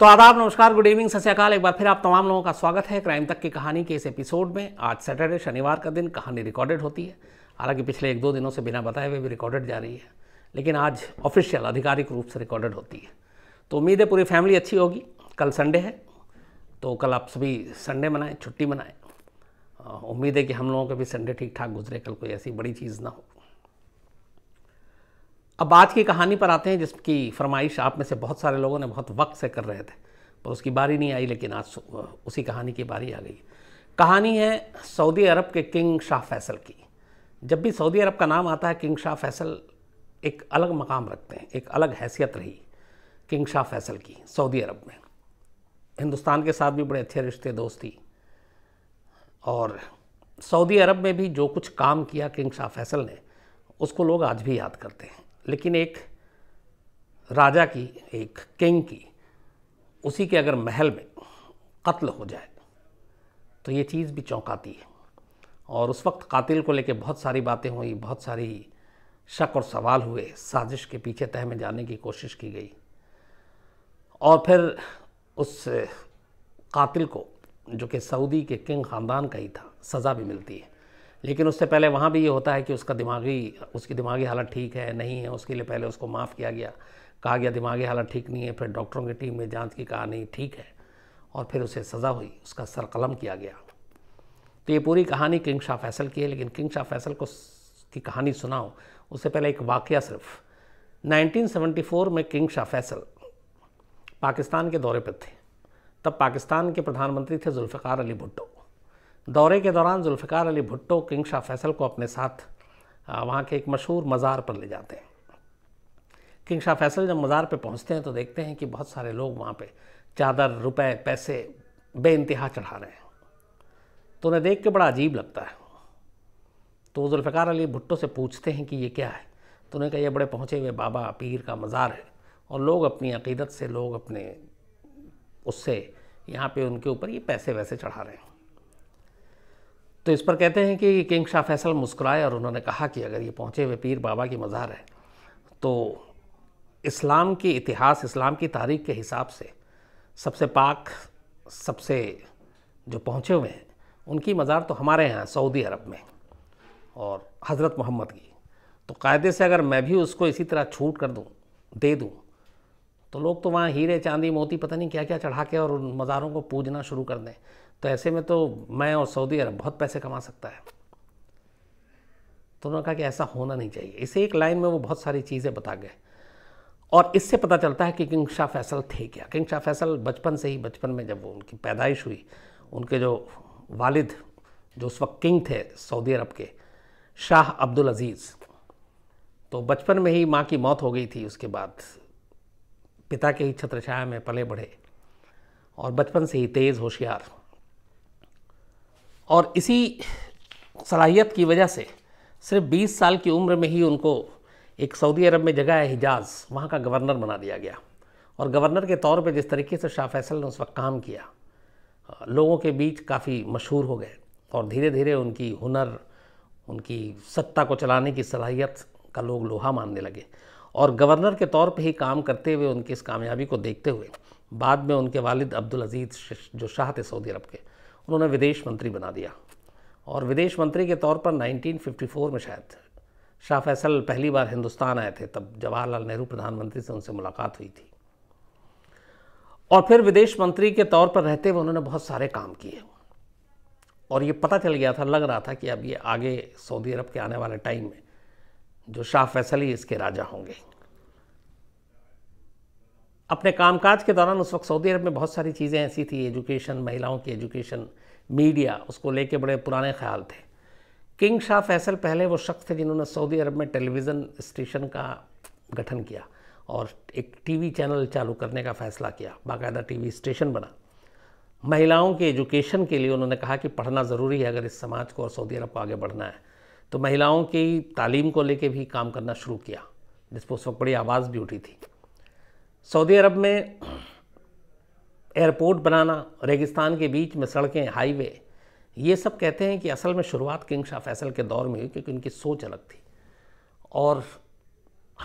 तो आदाब नमस्कार गुड इवनिंग सत्याकाल एक बार फिर आप तमाम लोगों का स्वागत है क्राइम तक की कहानी के इस एपिसोड में आज सैटरडे शनिवार का दिन कहानी रिकॉर्डेड होती है हालांकि पिछले एक दो दिनों से बिना बताए हुए भी रिकॉर्डेड जा रही है लेकिन आज ऑफिशियल आधिकारिक रूप से रिकॉर्डेड होती है तो उम्मीद है पूरी फैमिली अच्छी होगी कल संडे है तो कल आप सभी संडे मनाएं छुट्टी मनाएं उम्मीद है कि हम लोगों का भी संडे ठीक ठाक गुजरे कल कोई ऐसी बड़ी चीज़ ना हो अब आज की कहानी पर आते हैं जिसकी फरमाइश आप में से बहुत सारे लोगों ने बहुत वक्त से कर रहे थे पर उसकी बारी नहीं आई लेकिन आज उसी कहानी की बारी आ गई कहानी है सऊदी अरब के किंग शाह फैसल की जब भी सऊदी अरब का नाम आता है किंग शाह फैसल एक अलग मकाम रखते हैं एक अलग हैसियत रही किंग शाह फैसल की सऊदी अरब में हिंदुस्तान के साथ भी बड़े अच्छे रिश्ते दोस्ती और सऊदी अरब में भी जो कुछ काम किया किंग शाह फैसल ने उसको लोग आज भी याद करते हैं लेकिन एक राजा की एक किंग की उसी के अगर महल में कत्ल हो जाए तो ये चीज़ भी चौंकाती है और उस वक्त कातिल को लेकर बहुत सारी बातें हुई बहुत सारी शक और सवाल हुए साजिश के पीछे तह में जाने की कोशिश की गई और फिर उस कातिल को जो कि सऊदी के किंग ख़ानदान का ही था सज़ा भी मिलती है लेकिन उससे पहले वहाँ भी ये होता है कि उसका दिमागी उसकी दिमागी हालत ठीक है नहीं है उसके लिए पहले उसको माफ़ किया गया कहा गया दिमागी हालत ठीक नहीं है फिर डॉक्टरों की टीम में जांच की कहा नहीं ठीक है और फिर उसे सज़ा हुई उसका सर कलम किया गया तो ये पूरी कहानी किंग शाह फैसल की है लेकिन किंग शाह फैसल को की कहानी सुनाओ उससे पहले एक वाक़ सिर्फ 1974 में किंग शाह फैसल पाकिस्तान के दौरे पर थे तब पाकिस्तान के प्रधानमंत्री थे जुल्फ़ार अली भुट्टो दौरे के दौरान Zulfikar Ali Bhutto king Shah Faisal को अपने साथ वहाँ के एक मशहूर मज़ार पर ले जाते हैं किंग शाह फैसल जब मज़ार पर पहुँचते हैं तो देखते हैं कि बहुत सारे लोग वहाँ पर चादर रुपए पैसे बे इंतहा चढ़ा रहे हैं तो उन्हें देख के बड़ा अजीब लगता है तो जुल्फ़िकार अली भुट्टो से पूछते हैं कि ये क्या है तो उन्हें कहा ये बड़े पहुँचे हुए बाबा पीर का मज़ार है और लोग अपनी अकीदत से लोग अपने उससे यहाँ पे उनके ऊपर ये पैसे वैसे चढ़ा रहे हैं तो इस पर कहते हैं कि किंग शाह फैसल मुस्कुराए और उन्होंने कहा कि अगर ये पहुँचे हुए पीर बाबा की मज़ार है तो इस्लाम के इतिहास इस्लाम की तारीख के हिसाब से सबसे पाक सबसे जो पहुँचे हुए हैं उनकी मज़ार तो हमारे यहाँ सऊदी अरब में और हज़रत मोहम्मद की तो कायदे से अगर मैं भी उसको इसी तरह छूट कर दूँ दे दूँ तो लोग तो वहाँ हीरे चांदी मोती पता नहीं क्या क्या चढ़ा के और उन मज़ारों को पूजना शुरू कर दें तो ऐसे में तो मैं और सऊदी अरब बहुत पैसे कमा सकता है तो उन्होंने कहा कि ऐसा होना नहीं चाहिए इसे एक लाइन में वो बहुत सारी चीज़ें बता गए और इससे पता चलता है कि किंग शाह फैसल थे क्या किंग शाह फैसल बचपन से ही बचपन में जब उनकी पैदाइश हुई उनके जो वालिद जो उस वक्त किंग थे सऊदी अरब के शाह अब्दुल अज़ीज़ तो बचपन में ही माँ की मौत हो गई थी उसके बाद पिता के ही छत्रछाया में पले बढ़े और बचपन से ही तेज़ होशियार और इसी सलाहियत की वजह से सिर्फ 20 साल की उम्र में ही उनको एक सऊदी अरब में जगह है हिजाज़ वहाँ का गवर्नर बना दिया गया और गवर्नर के तौर पे जिस तरीके से शाह फैसल ने उस वक्त काम किया लोगों के बीच काफ़ी मशहूर हो गए और धीरे धीरे उनकी हुनर उनकी सत्ता को चलाने की सलाहियत का लोग लोहा मानने लगे और गवर्नर के तौर पर ही काम करते हुए उनकी इस कामयाबी को देखते हुए बाद में उनके वालिद अब्दुल अजीज़ जो शाह थे सऊदी अरब के उन्होंने विदेश मंत्री बना दिया और विदेश मंत्री के तौर पर 1954 में शायद शाह फैसल पहली बार हिंदुस्तान आए थे तब जवाहरलाल नेहरू प्रधानमंत्री से उनसे मुलाकात हुई थी और फिर विदेश मंत्री के तौर पर रहते हुए उन्होंने बहुत सारे काम किए और ये पता चल गया था लग रहा था कि अब ये आगे सऊदी अरब के आने वाले टाइम में जो शाह फैसल ही इसके राजा होंगे अपने कामकाज के दौरान उस वक्त सऊदी अरब में बहुत सारी चीज़ें ऐसी थी एजुकेशन महिलाओं की एजुकेशन मीडिया उसको लेके बड़े पुराने ख्याल थे किंग शाह फैसल पहले वो शख्स थे जिन्होंने सऊदी अरब में टेलीविज़न स्टेशन का गठन किया और एक टीवी चैनल चालू करने का फ़ैसला किया बाकायदा टीवी स्टेशन बना महिलाओं के एजुकेशन के लिए उन्होंने कहा कि पढ़ना ज़रूरी है अगर इस समाज को और सऊदी अरब को आगे बढ़ना है तो महिलाओं की तालीम को लेके भी काम करना शुरू किया जिस पर उस वक्त बड़ी आवाज़ भी उठी थी सऊदी अरब में एयरपोर्ट बनाना रेगिस्तान के बीच में सड़कें हाईवे ये सब कहते हैं कि असल में शुरुआत किंग शाह फैसल के दौर में हुई क्योंकि उनकी सोच अलग थी और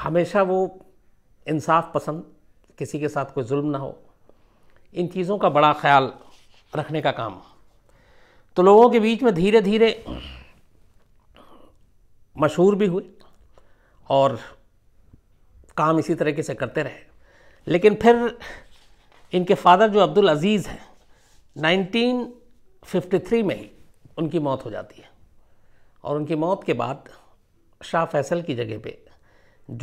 हमेशा वो इंसाफ पसंद किसी के साथ कोई जुल्म ना हो इन चीज़ों का बड़ा ख्याल रखने का काम तो लोगों के बीच में धीरे धीरे मशहूर भी हुए और काम इसी तरीके से करते रहे लेकिन फिर इनके फादर जो अब्दुल अजीज़ हैं 1953 में ही उनकी मौत हो जाती है और उनकी मौत के बाद शाह फैसल की जगह पे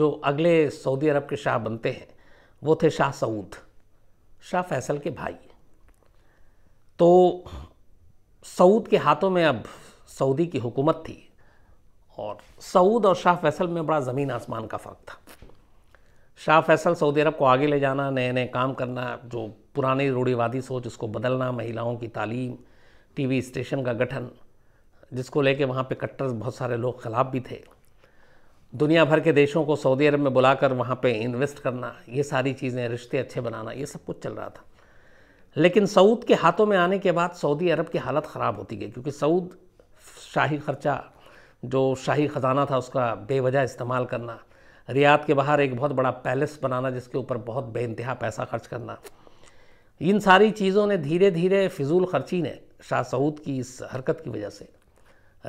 जो अगले सऊदी अरब के शाह बनते हैं वो थे शाह सऊद शाह फैसल के भाई तो सऊद के हाथों में अब सऊदी की हुकूमत थी और सऊद और शाह फैसल में बड़ा ज़मीन आसमान का फ़र्क था शाह फैसल सऊदी अरब को आगे ले जाना नए नए काम करना जो पुरानी रूढ़ीवादी सोच उसको बदलना महिलाओं की तालीम टीवी स्टेशन का गठन जिसको लेके वहाँ पे कट्टर बहुत सारे लोग खिलाफ भी थे दुनिया भर के देशों को सऊदी अरब में बुलाकर वहाँ पे इन्वेस्ट करना ये सारी चीज़ें रिश्ते अच्छे बनाना ये सब कुछ चल रहा था लेकिन सऊद के हाथों में आने के बाद सऊदी अरब की हालत ख़राब होती गई क्योंकि सऊद शाही खर्चा जो शाही ख़जाना था उसका बेवजह इस्तेमाल करना रियाद के बाहर एक बहुत बड़ा पैलेस बनाना जिसके ऊपर बहुत बेानतहा पैसा खर्च करना इन सारी चीज़ों ने धीरे धीरे फिजूल खर्ची ने शाह सऊद की इस हरकत की वजह से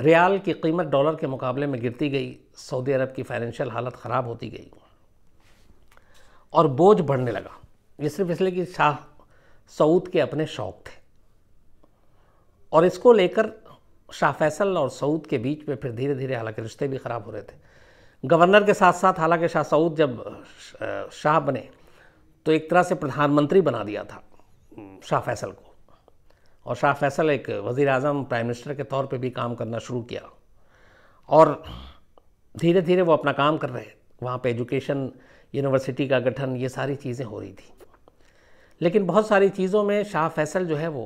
रियाल की कीमत डॉलर के मुकाबले में गिरती गई सऊदी अरब की फ़ाइनेंशियल हालत ख़राब होती गई और बोझ बढ़ने लगा ये सिर्फ इसलिए कि शाह सऊद के अपने शौक थे और इसको लेकर शाह फैसल और सऊद के बीच में फिर धीरे धीरे हालांकि रिश्ते भी ख़राब हो रहे थे गवर्नर के साथ साथ हालांकि शाह सऊद जब शाह बने तो एक तरह से प्रधानमंत्री बना दिया था शाह फैसल को और शाह फैसल एक वज़ी अजम प्राइम मिनिस्टर के तौर पे भी काम करना शुरू किया और धीरे धीरे वो अपना काम कर रहे वहाँ पे एजुकेशन यूनिवर्सिटी का गठन ये सारी चीज़ें हो रही थी लेकिन बहुत सारी चीज़ों में शाह फैसल जो है वो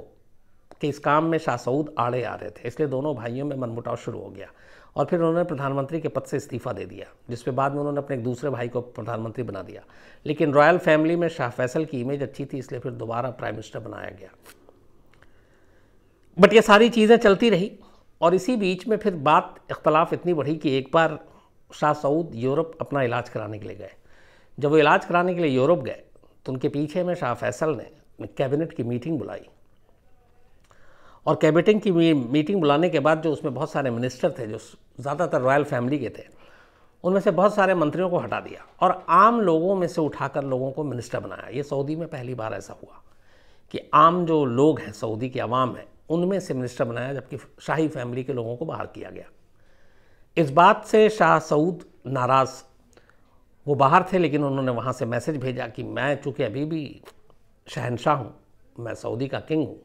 कि इस काम में शाह सऊद आड़े आ रहे थे इसलिए दोनों भाइयों में मनमुटाव शुरू हो गया और फिर उन्होंने प्रधानमंत्री के पद से इस्तीफा दे दिया जिसके बाद में उन्होंने अपने एक दूसरे भाई को प्रधानमंत्री बना दिया लेकिन रॉयल फैमिली में शाह फैसल की इमेज अच्छी थी इसलिए फिर दोबारा प्राइम मिनिस्टर बनाया गया बट ये सारी चीज़ें चलती रही और इसी बीच में फिर बात इख्तलाफ इतनी बढ़ी कि एक बार शाह सऊद यूरोप अपना इलाज कराने के लिए गए जब वो इलाज कराने के लिए यूरोप गए तो उनके पीछे में शाह फैसल ने कैबिनेट की मीटिंग बुलाई और कैबिनेटिंग की मीटिंग बुलाने के बाद जो उसमें बहुत सारे मिनिस्टर थे जो ज़्यादातर रॉयल फैमिली के थे उनमें से बहुत सारे मंत्रियों को हटा दिया और आम लोगों में से उठाकर लोगों को मिनिस्टर बनाया ये सऊदी में पहली बार ऐसा हुआ कि आम जो लोग हैं सऊदी की आवाम है उनमें से मिनिस्टर बनाया जबकि शाही फैमिली के लोगों को बाहर किया गया इस बात से शाह सऊद नाराज़ वो बाहर थे लेकिन उन्होंने वहाँ से मैसेज भेजा कि मैं चूँकि अभी भी शहनशाह हूँ मैं सऊदी का किंग हूँ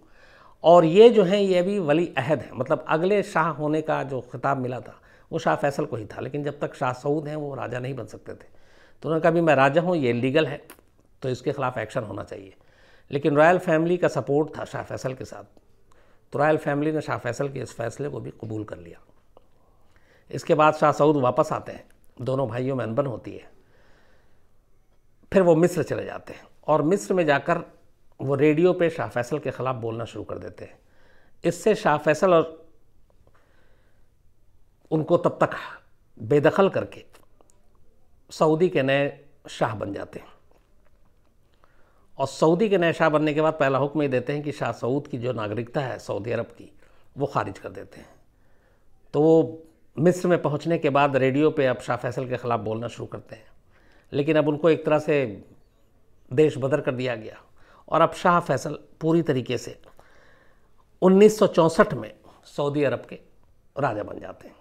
और ये जो हैं ये अभी वली अहद हैं मतलब अगले शाह होने का जो खिताब मिला था वो शाह फैसल को ही था लेकिन जब तक शाह सऊद हैं वो राजा नहीं बन सकते थे तो उन्होंने कहा भी मैं राजा हूँ ये लीगल है तो इसके ख़िलाफ़ एक्शन होना चाहिए लेकिन रॉयल फैमिली का सपोर्ट था शाह फैसल के साथ तो रॉयल फैमिली ने शाह फैसल के इस फैसले को भी कबूल कर लिया इसके बाद शाह सऊद वापस आते हैं दोनों भाइयों में अनबन होती है फिर वो मिस्र चले जाते हैं और मिस्र में जाकर वो रेडियो पे शाह फैसल के ख़िलाफ़ बोलना शुरू कर देते हैं इससे शाह फैसल और उनको तब तक बेदखल करके सऊदी के नए शाह बन जाते हैं और सऊदी के नए शाह बनने के बाद पहला हुक्म ये देते हैं कि शाह सऊद की जो नागरिकता है सऊदी अरब की वो खारिज कर देते हैं तो वो मिस्र में पहुंचने के बाद रेडियो पे अब शाह फैसल के ख़िलाफ़ बोलना शुरू करते हैं लेकिन अब उनको एक तरह से देश बदर कर दिया गया और अब शाह फैसल पूरी तरीके से 1964 में सऊदी अरब के राजा बन जाते हैं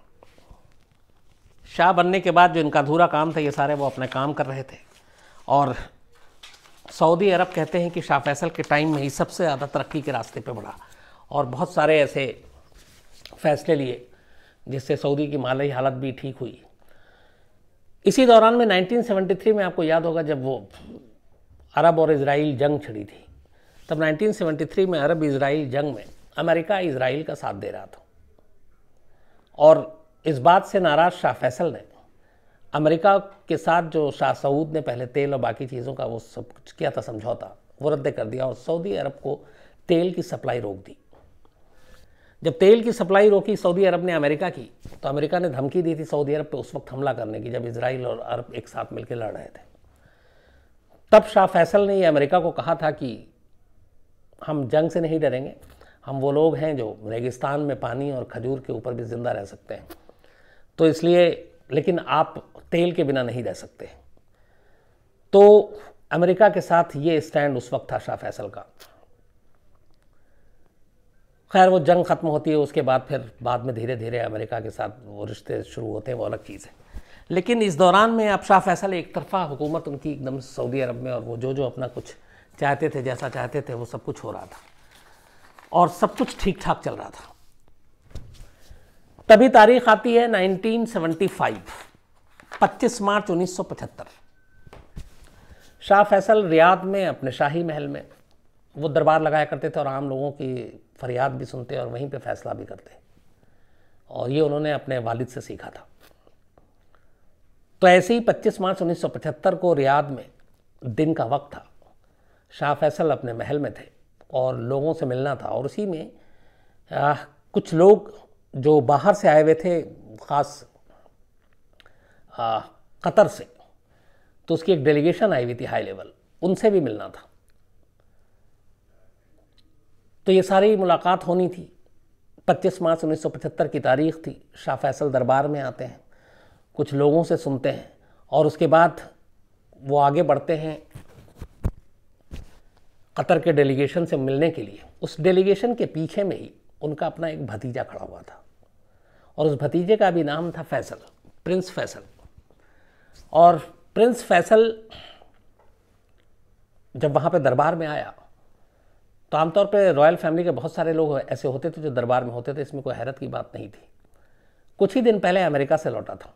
शाह बनने के बाद जो इनका अधूरा काम था ये सारे वो अपने काम कर रहे थे और सऊदी अरब कहते हैं कि शाह फैसल के टाइम में ही सबसे ज़्यादा तरक्की के रास्ते पे बढ़ा और बहुत सारे ऐसे फैसले लिए जिससे सऊदी की माली हालत भी ठीक हुई इसी दौरान में 1973 में आपको याद होगा जब वो अरब और इसराइल जंग छिड़ी थी तब 1973 में अरब इसराइल जंग में अमेरिका इसराइल का साथ दे रहा था और इस बात से नाराज़ शाह फैसल ने अमेरिका के साथ जो शाह सऊद ने पहले तेल और बाकी चीज़ों का वो सब कुछ किया था समझौता वो रद्द कर दिया और सऊदी अरब को तेल की सप्लाई रोक दी जब तेल की सप्लाई रोकी सऊदी अरब ने अमेरिका की तो अमेरिका ने धमकी दी थी सऊदी अरब पर उस वक्त हमला करने की जब इसराइल और अरब एक साथ मिलकर लड़ रहे थे तब शाह फैसल ने ये अमेरिका को कहा था कि हम जंग से नहीं डरेंगे हम वो लोग हैं जो रेगिस्तान में पानी और खजूर के ऊपर भी ज़िंदा रह सकते हैं तो इसलिए लेकिन आप तेल के बिना नहीं रह सकते तो अमेरिका के साथ ये स्टैंड उस वक्त था शाह फैसल का खैर वो जंग ख़त्म होती है उसके बाद फिर बाद में धीरे धीरे अमेरिका के साथ वो रिश्ते शुरू होते हैं वो अलग चीज़ है लेकिन इस दौरान में अब शाह फैसल एक तरफा हुकूमत उनकी एकदम सऊदी अरब में और वो जो जो अपना कुछ चाहते थे जैसा चाहते थे वो सब कुछ हो रहा था और सब कुछ ठीक ठाक चल रहा था तभी तारीख आती है 1975 25 मार्च 1975 शाह फैसल रियाद में अपने शाही महल में वो दरबार लगाया करते थे और आम लोगों की फरियाद भी सुनते और वहीं पे फैसला भी करते और ये उन्होंने अपने वालिद से सीखा था तो ऐसे ही 25 मार्च 1975 को रियाद में दिन का वक्त था शाह फैसल अपने महल में थे और लोगों से मिलना था और उसी में आ, कुछ लोग जो बाहर से आए हुए थे ख़ास कतर से तो उसकी एक डेलीगेशन आई हुई थी हाई लेवल उनसे भी मिलना था तो ये सारी मुलाकात होनी थी 25 मार्च 1975 की तारीख थी शाह फैसल दरबार में आते हैं कुछ लोगों से सुनते हैं और उसके बाद वो आगे बढ़ते हैं कतर के डेलीगेशन से मिलने के लिए उस डेलीगेशन के पीछे में ही उनका अपना एक भतीजा खड़ा हुआ था और उस भतीजे का भी नाम था फैसल प्रिंस फैसल और प्रिंस फैसल जब वहाँ पे दरबार में आया तो आमतौर पे रॉयल फैमिली के बहुत सारे लोग ऐसे होते थे जो दरबार में होते थे इसमें कोई हैरत की बात नहीं थी कुछ ही दिन पहले अमेरिका से लौटा था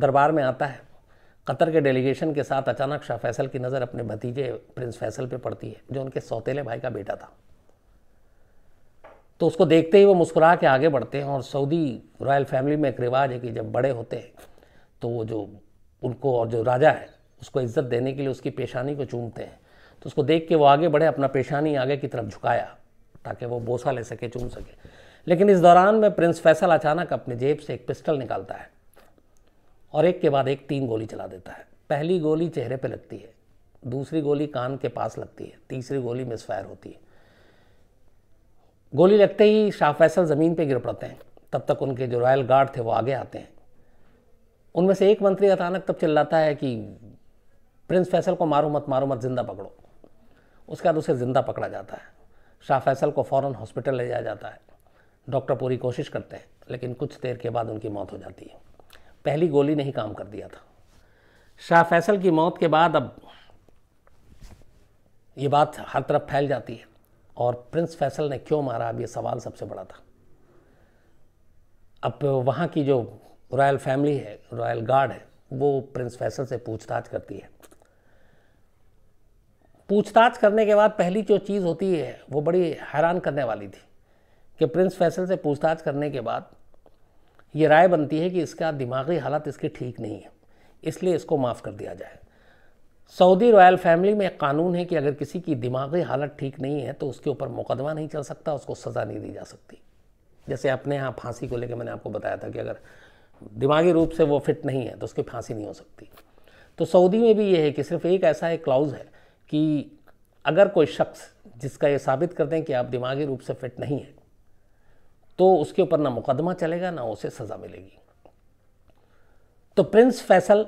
दरबार में आता है कतर के डेलीगेशन के साथ अचानक शाह फैसल की नज़र अपने भतीजे प्रिंस फैसल पे पड़ती है जो उनके सौतेले भाई का बेटा था तो उसको देखते ही वो मुस्कुरा के आगे बढ़ते हैं और सऊदी रॉयल फैमिली में एक रिवाज है कि जब बड़े होते हैं तो वो जो उनको और जो राजा है उसको इज्जत देने के लिए उसकी पेशानी को चूमते हैं तो उसको देख के वो आगे बढ़े अपना पेशानी आगे की तरफ झुकाया ताकि वो बोसा ले सके चूम सके लेकिन इस दौरान में प्रिंस फैसल अचानक अपने जेब से एक पिस्टल निकालता है और एक के बाद एक तीन गोली चला देता है पहली गोली चेहरे पे लगती है दूसरी गोली कान के पास लगती है तीसरी गोली मिसफायर होती है गोली लगते ही शाह फैसल ज़मीन पे गिर पड़ते हैं तब तक उनके जो रॉयल गार्ड थे वो आगे आते हैं उनमें से एक मंत्री अचानक तब चिल्लाता है कि प्रिंस फैसल को मारो मत मारो मत ज़िंदा पकड़ो उसके बाद उसे ज़िंदा पकड़ा जाता है शाह फैसल को फ़ौर हॉस्पिटल ले जाया जाता है डॉक्टर पूरी कोशिश करते हैं लेकिन कुछ देर के बाद उनकी मौत हो जाती है पहली गोली ने ही काम कर दिया था शाह फैसल की मौत के बाद अब ये बात हर तरफ फैल जाती है और प्रिंस फैसल ने क्यों मारा अब ये सवाल सबसे बड़ा था अब वहाँ की जो रॉयल फैमिली है रॉयल गार्ड है वो प्रिंस फैसल से पूछताछ करती है पूछताछ करने के बाद पहली जो चीज़ होती है वो बड़ी हैरान करने वाली थी कि प्रिंस फैसल से पूछताछ करने के बाद ये राय बनती है कि इसका दिमागी हालत इसकी ठीक नहीं है इसलिए इसको माफ़ कर दिया जाए सऊदी रॉयल फैमिली में एक कानून है कि अगर किसी की दिमागी हालत ठीक नहीं है तो उसके ऊपर मुकदमा नहीं चल सकता उसको सज़ा नहीं दी जा सकती जैसे अपने यहाँ फांसी को लेकर मैंने आपको बताया था कि अगर दिमागी रूप से वो फिट नहीं है तो उसकी फांसी नहीं हो सकती तो सऊदी में भी ये है कि सिर्फ एक ऐसा एक क्लाउज़ है कि अगर कोई शख्स जिसका ये साबित कर दें कि आप दिमागी रूप से फिट नहीं है तो उसके ऊपर ना मुकदमा चलेगा ना उसे सज़ा मिलेगी तो प्रिंस फैसल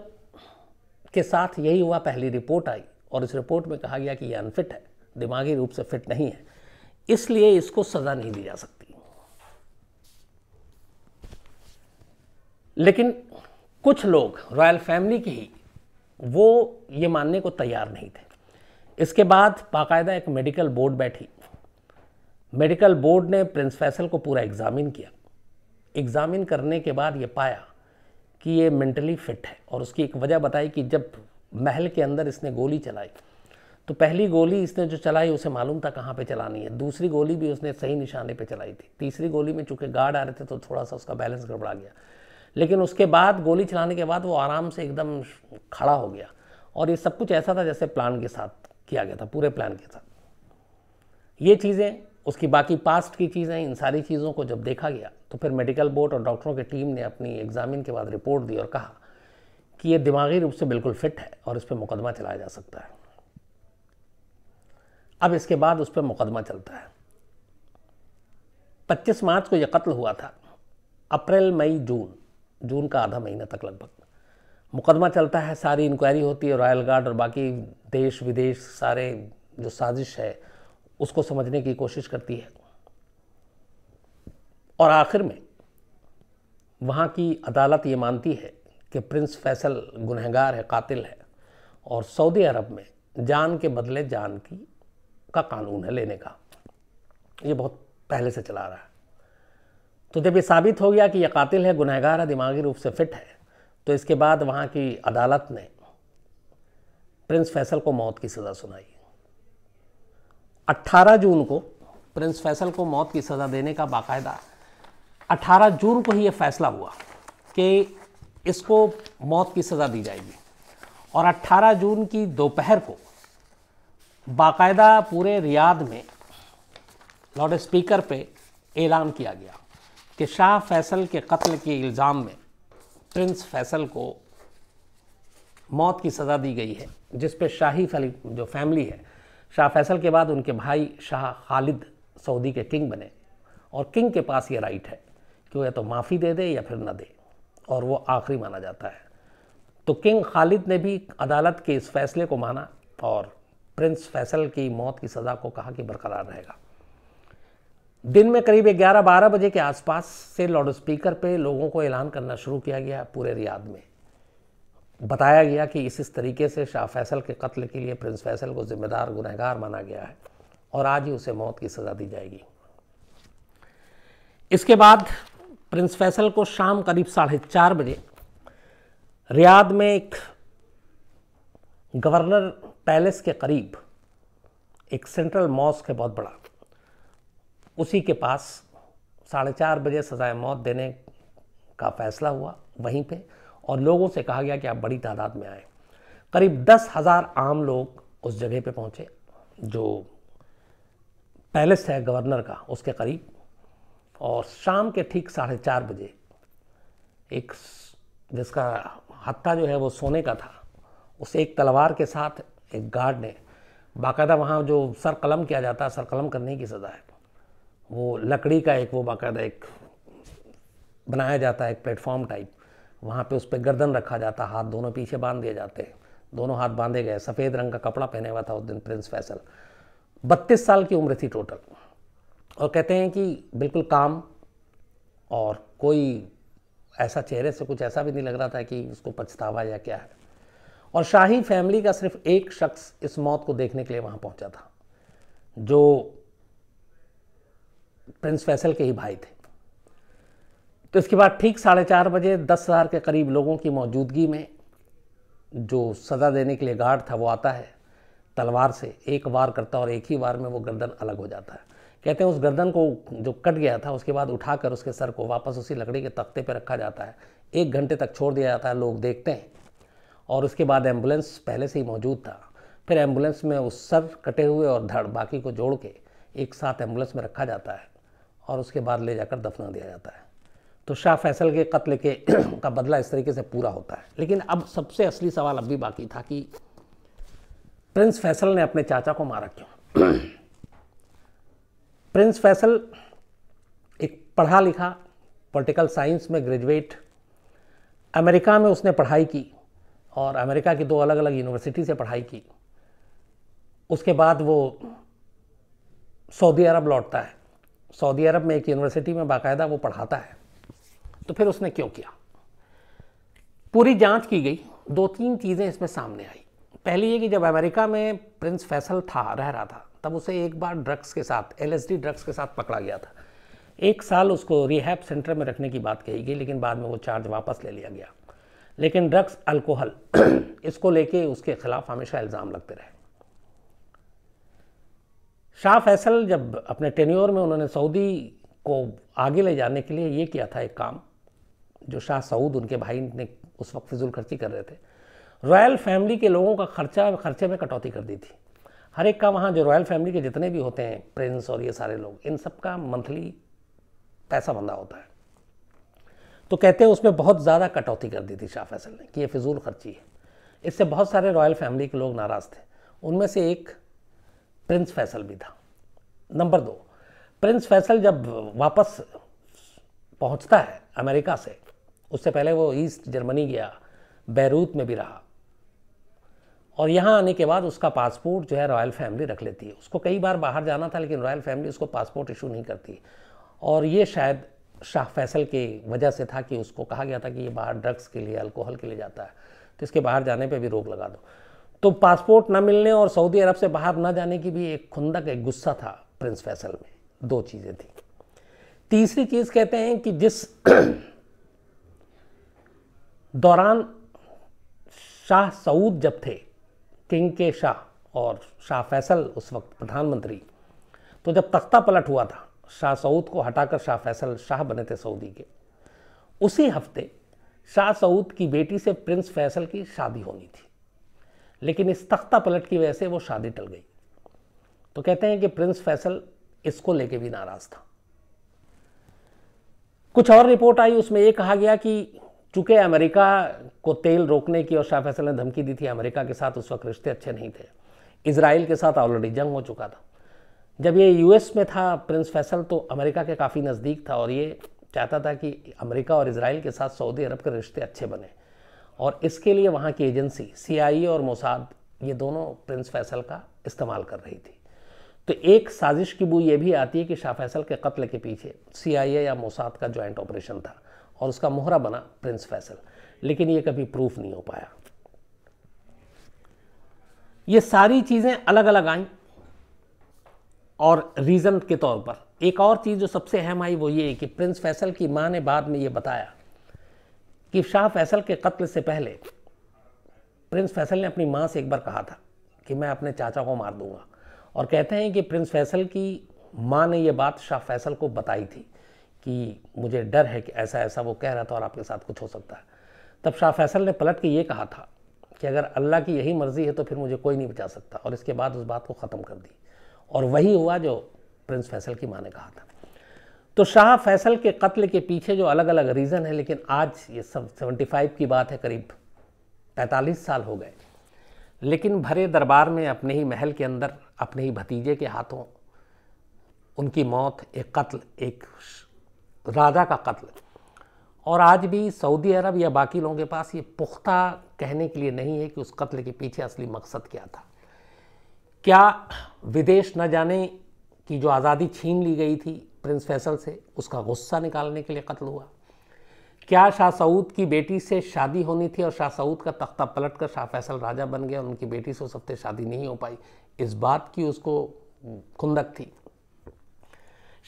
के साथ यही हुआ पहली रिपोर्ट आई और इस रिपोर्ट में कहा गया कि यह अनफिट है दिमागी रूप से फिट नहीं है इसलिए इसको सज़ा नहीं दी जा सकती लेकिन कुछ लोग रॉयल फैमिली के ही वो ये मानने को तैयार नहीं थे इसके बाद बाकायदा एक मेडिकल बोर्ड बैठी मेडिकल बोर्ड ने प्रिंस फैसल को पूरा एग्ज़ामिन किया एग्ज़ामिन करने के बाद ये पाया कि ये मेंटली फिट है और उसकी एक वजह बताई कि जब महल के अंदर इसने गोली चलाई तो पहली गोली इसने जो चलाई उसे मालूम था कहाँ पे चलानी है दूसरी गोली भी उसने सही निशाने पे चलाई थी तीसरी गोली में चूंकि गार्ड आ रहे थे तो थोड़ा सा उसका बैलेंस गड़बड़ा गया लेकिन उसके बाद गोली चलाने के बाद वो आराम से एकदम खड़ा हो गया और ये सब कुछ ऐसा था जैसे प्लान के साथ किया गया था पूरे प्लान के साथ ये चीज़ें उसकी बाकी पास्ट की चीज़ें इन सारी चीज़ों को जब देखा गया तो फिर मेडिकल बोर्ड और डॉक्टरों की टीम ने अपनी एग्ज़ामिन के बाद रिपोर्ट दी और कहा कि ये दिमागी रूप से बिल्कुल फिट है और इस पर मुकदमा चलाया जा सकता है अब इसके बाद उस पर मुकदमा चलता है 25 मार्च को यह कत्ल हुआ था अप्रैल मई जून जून का आधा महीना तक लगभग मुकदमा चलता है सारी इंक्वायरी होती है रॉयल गार्ड और बाकी देश विदेश सारे जो साजिश है उसको समझने की कोशिश करती है और आखिर में वहाँ की अदालत ये मानती है कि प्रिंस फैसल गुनहगार है कातिल है और सऊदी अरब में जान के बदले जान की का कानून है लेने का ये बहुत पहले से चला रहा है तो जब ये साबित हो गया कि यह कातिल है गुनहगार है दिमागी रूप से फिट है तो इसके बाद वहाँ की अदालत ने प्रिंस फैसल को मौत की सज़ा सुनाई 18 जून को प्रिंस फैसल को मौत की सज़ा देने का बाकायदा 18 जून को ही ये फैसला हुआ कि इसको मौत की सज़ा दी जाएगी और 18 जून की दोपहर को बाकायदा पूरे रियाद में लाउड स्पीकर पे ऐलान किया गया कि शाह फैसल के कत्ल के इल्ज़ाम में प्रिंस फैसल को मौत की सज़ा दी गई है जिस पे शाही जो फैमिली है शाह फैसल के बाद उनके भाई शाह खालिद सऊदी के किंग बने और किंग के पास ये राइट है कि वो या तो माफ़ी दे दे या फिर न दे और वो आखिरी माना जाता है तो किंग खालिद ने भी अदालत के इस फैसले को माना और प्रिंस फैसल की मौत की सज़ा को कहा कि बरकरार रहेगा दिन में करीब 11-12 बजे के आसपास से लाउड स्पीकर पे लोगों को ऐलान करना शुरू किया गया पूरे रियाद में बताया गया कि इस इस तरीके से शाह फैसल के कत्ल के लिए प्रिंस फैसल को ज़िम्मेदार गुनहगार माना गया है और आज ही उसे मौत की सज़ा दी जाएगी इसके बाद प्रिंस फैसल को शाम करीब साढ़े चार बजे रियाद में एक गवर्नर पैलेस के करीब एक सेंट्रल मॉस्क है बहुत बड़ा उसी के पास साढ़े चार बजे सज़ाए मौत देने का फैसला हुआ वहीं पे और लोगों से कहा गया कि आप बड़ी तादाद में आए करीब दस हज़ार आम लोग उस जगह पे पहुँचे जो पैलेस है गवर्नर का उसके करीब और शाम के ठीक साढ़े चार बजे एक जिसका हत्था जो है वो सोने का था उस एक तलवार के साथ एक गार्ड ने बाकायदा वहाँ जो सर कलम किया जाता है सर कलम करने की सज़ा है वो लकड़ी का एक वो बाकायदा एक बनाया जाता है एक प्लेटफॉर्म टाइप वहाँ पे उस पर गर्दन रखा जाता हाथ दोनों पीछे बांध दिए जाते दोनों हाथ बांधे गए सफ़ेद रंग का कपड़ा पहने हुआ था उस दिन प्रिंस फैसल बत्तीस साल की उम्र थी टोटल और कहते हैं कि बिल्कुल काम और कोई ऐसा चेहरे से कुछ ऐसा भी नहीं लग रहा था कि उसको पछतावा या क्या है और शाही फैमिली का सिर्फ एक शख्स इस मौत को देखने के लिए वहाँ पहुँचा था जो प्रिंस फैसल के ही भाई थे तो इसके बाद ठीक साढ़े चार बजे दस हज़ार के करीब लोगों की मौजूदगी में जो सज़ा देने के लिए गार्ड था वो आता है तलवार से एक बार करता और एक ही वार में वो गर्दन अलग हो जाता है कहते हैं उस गर्दन को जो कट गया था उसके बाद उठाकर उसके सर को वापस उसी लकड़ी के तख्ते पर रखा जाता है एक घंटे तक छोड़ दिया जाता है लोग देखते हैं और उसके बाद एम्बुलेंस पहले से ही मौजूद था फिर एम्बुलेंस में उस सर कटे हुए और धड़ बाकी को जोड़ के एक साथ एम्बुलेंस में रखा जाता है और उसके बाद ले जाकर दफना दिया जाता है तो शाह फैसल के कत्ल के का बदला इस तरीके से पूरा होता है लेकिन अब सबसे असली सवाल अब भी बाकी था कि प्रिंस फैसल ने अपने चाचा को मारा क्यों प्रिंस फैसल एक पढ़ा लिखा पॉलिटिकल साइंस में ग्रेजुएट अमेरिका में उसने पढ़ाई की और अमेरिका की दो अलग अलग यूनिवर्सिटी से पढ़ाई की उसके बाद वो सऊदी अरब लौटता है सऊदी अरब में एक यूनिवर्सिटी में बाकायदा वो पढ़ाता है तो फिर उसने क्यों किया पूरी जांच की गई दो तीन चीज़ें इसमें सामने आई पहली ये कि जब अमेरिका में प्रिंस फैसल था रह रहा था तब उसे एक बार ड्रग्स के साथ एल ड्रग्स के साथ पकड़ा गया था एक साल उसको रिहैब सेंटर में रखने की बात कही गई लेकिन बाद में वो चार्ज वापस ले लिया गया लेकिन ड्रग्स अल्कोहल इसको लेके उसके खिलाफ हमेशा इल्ज़ाम लगते रहे शाह फैसल जब अपने टेन्योर में उन्होंने सऊदी को आगे ले जाने के लिए ये किया था एक काम जो शाह सऊद उनके भाई ने उस वक्त फिजुल खर्ची कर रहे थे रॉयल फैमिली के लोगों का खर्चा खर्चे में कटौती कर दी थी हर एक का वहाँ जो रॉयल फैमिली के जितने भी होते हैं प्रिंस और ये सारे लोग इन सब का मंथली पैसा बंदा होता है तो कहते हैं उसमें बहुत ज़्यादा कटौती कर दी थी शाह फैसल ने कि ये फिजूल खर्ची है इससे बहुत सारे रॉयल फैमिली के लोग नाराज़ थे उनमें से एक प्रिंस फैसल भी था नंबर दो प्रिंस फैसल जब वापस पहुंचता है अमेरिका से उससे पहले वो ईस्ट जर्मनी गया बैरूत में भी रहा और यहाँ आने के बाद उसका पासपोर्ट जो है रॉयल फैमिली रख लेती है उसको कई बार बाहर जाना था लेकिन रॉयल फैमिली उसको पासपोर्ट इशू नहीं करती और ये शायद शाह फैसल की वजह से था कि उसको कहा गया था कि ये बाहर ड्रग्स के लिए अल्कोहल के लिए जाता है तो इसके बाहर जाने पर भी रोक लगा दो तो पासपोर्ट न मिलने और सऊदी अरब से बाहर न जाने की भी एक खुंदक एक गुस्सा था प्रिंस फैसल में दो चीज़ें थी तीसरी चीज़ कहते हैं कि जिस दौरान शाह सऊद जब थे किंग के शाह और शाह फैसल उस वक्त प्रधानमंत्री तो जब तख्ता पलट हुआ था शाह सऊद को हटाकर शाह फैसल शाह बने थे सऊदी के उसी हफ्ते शाह सऊद की बेटी से प्रिंस फैसल की शादी होनी थी लेकिन इस तख्ता पलट की वजह से वो शादी टल गई तो कहते हैं कि प्रिंस फैसल इसको लेके भी नाराज़ था कुछ और रिपोर्ट आई उसमें यह कहा गया कि चूँकि अमेरिका को तेल रोकने की और शाह फैसल ने धमकी दी थी अमेरिका के साथ उस वक्त रिश्ते अच्छे नहीं थे इसराइल के साथ ऑलरेडी जंग हो चुका था जब ये यूएस में था प्रिंस फैसल तो अमेरिका के काफ़ी नज़दीक था और ये चाहता था कि अमेरिका और इसराइल के साथ सऊदी अरब के रिश्ते अच्छे बने और इसके लिए वहाँ की एजेंसी सी e और मोसाद ये दोनों प्रिंस फैसल का इस्तेमाल कर रही थी तो एक साजिश की बू ये भी आती है कि शाह फैसल के कत्ल के पीछे सी e या मोसाद का जॉइंट ऑपरेशन था और उसका मोहरा बना प्रिंस फैसल लेकिन ये कभी प्रूफ नहीं हो पाया ये सारी चीज़ें अलग अलग आईं और रीज़न के तौर पर एक और चीज़ जो सबसे अहम आई वो ये कि प्रिंस फैसल की माँ ने बाद में ये बताया कि शाह फैसल के कत्ल से पहले प्रिंस फैसल ने अपनी माँ से एक बार कहा था कि मैं अपने चाचा को मार दूंगा और कहते हैं कि प्रिंस फैसल की माँ ने यह बात शाह फैसल को बताई थी कि मुझे डर है कि ऐसा ऐसा वो कह रहा था और आपके साथ कुछ हो सकता है तब शाह फैसल ने पलट के ये कहा था कि अगर अल्लाह की यही मर्ज़ी है तो फिर मुझे कोई नहीं बचा सकता और इसके बाद उस बात को ख़त्म कर दी और वही हुआ जो प्रिंस फैसल की माँ ने कहा था तो शाह फैसल के कत्ल के पीछे जो अलग अलग रीज़न है लेकिन आज ये सब सेवेंटी फाइव की बात है करीब पैंतालीस साल हो गए लेकिन भरे दरबार में अपने ही महल के अंदर अपने ही भतीजे के हाथों उनकी मौत एक कत्ल एक राजा का कत्ल और आज भी सऊदी अरब या बाकी लोगों के पास ये पुख्ता कहने के लिए नहीं है कि उस कत्ल के पीछे असली मकसद क्या था क्या विदेश न जाने की जो आज़ादी छीन ली गई थी प्रिंस फैसल से उसका गुस्सा निकालने के लिए कत्ल हुआ क्या शाह सऊद की बेटी से शादी होनी थी और शाह सऊद का तख्ता पलट कर शाह फैसल राजा बन गया और उनकी बेटी से उस हफ्ते शादी नहीं हो पाई इस बात की उसको खुंदक थी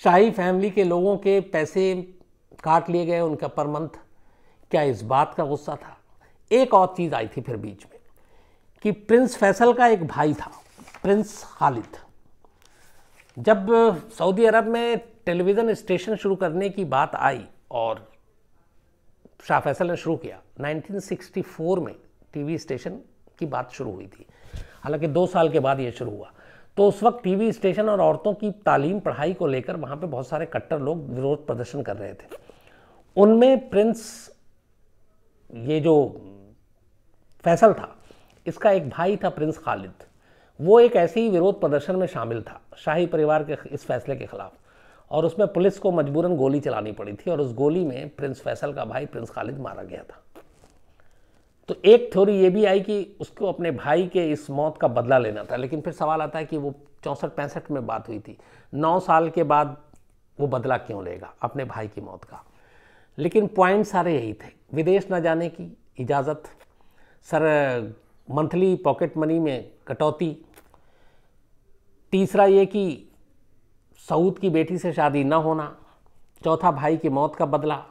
शाही फैमिली के लोगों के पैसे काट लिए गए उनका पर मंथ क्या इस बात का गुस्सा था एक और चीज़ आई थी फिर बीच में कि प्रिंस फैसल का एक भाई था प्रिंस खालिद जब सऊदी अरब में टेलीविज़न स्टेशन शुरू करने की बात आई और शाह फैसल ने शुरू किया 1964 में टीवी स्टेशन की बात शुरू हुई थी हालांकि दो साल के बाद ये शुरू हुआ तो उस वक्त टीवी स्टेशन और औरतों की तालीम पढ़ाई को लेकर वहाँ पे बहुत सारे कट्टर लोग विरोध प्रदर्शन कर रहे थे उनमें प्रिंस ये जो फैसल था इसका एक भाई था प्रिंस खालिद वो एक ऐसे ही विरोध प्रदर्शन में शामिल था शाही परिवार के इस फैसले के खिलाफ और उसमें पुलिस को मजबूरन गोली चलानी पड़ी थी और उस गोली में प्रिंस फैसल का भाई प्रिंस खालिद मारा गया था तो एक थ्योरी ये भी आई कि उसको अपने भाई के इस मौत का बदला लेना था लेकिन फिर सवाल आता है कि वो चौंसठ पैंसठ में बात हुई थी नौ साल के बाद वो बदला क्यों लेगा अपने भाई की मौत का लेकिन पॉइंट सारे यही थे विदेश ना जाने की इजाज़त सर मंथली पॉकेट मनी में कटौती तीसरा ये कि सऊद की बेटी से शादी न होना चौथा भाई की मौत का बदला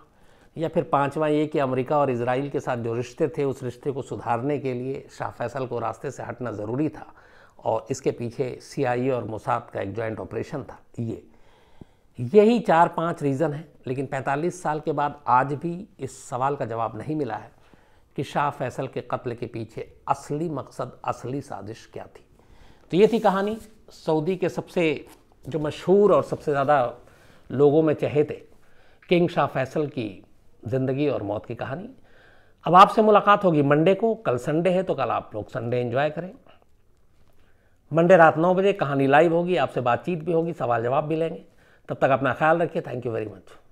या फिर पांचवा ये कि अमेरिका और इसराइल के साथ जो रिश्ते थे उस रिश्ते को सुधारने के लिए शाह फैसल को रास्ते से हटना ज़रूरी था और इसके पीछे सी और मुसाद का एक जॉइंट ऑपरेशन था ये यही चार पांच रीज़न हैं लेकिन 45 साल के बाद आज भी इस सवाल का जवाब नहीं मिला है कि शाह फैसल के कत्ल के पीछे असली मकसद असली साजिश क्या थी तो ये थी कहानी सऊदी के सबसे जो मशहूर और सबसे ज़्यादा लोगों में थे किंग शाह फैसल की ज़िंदगी और मौत की कहानी अब आपसे मुलाकात होगी मंडे को कल संडे है तो कल आप लोग संडे एंजॉय करें मंडे रात नौ बजे कहानी लाइव होगी आपसे बातचीत भी होगी सवाल जवाब भी लेंगे तब तक अपना ख्याल रखिए थैंक यू वेरी मच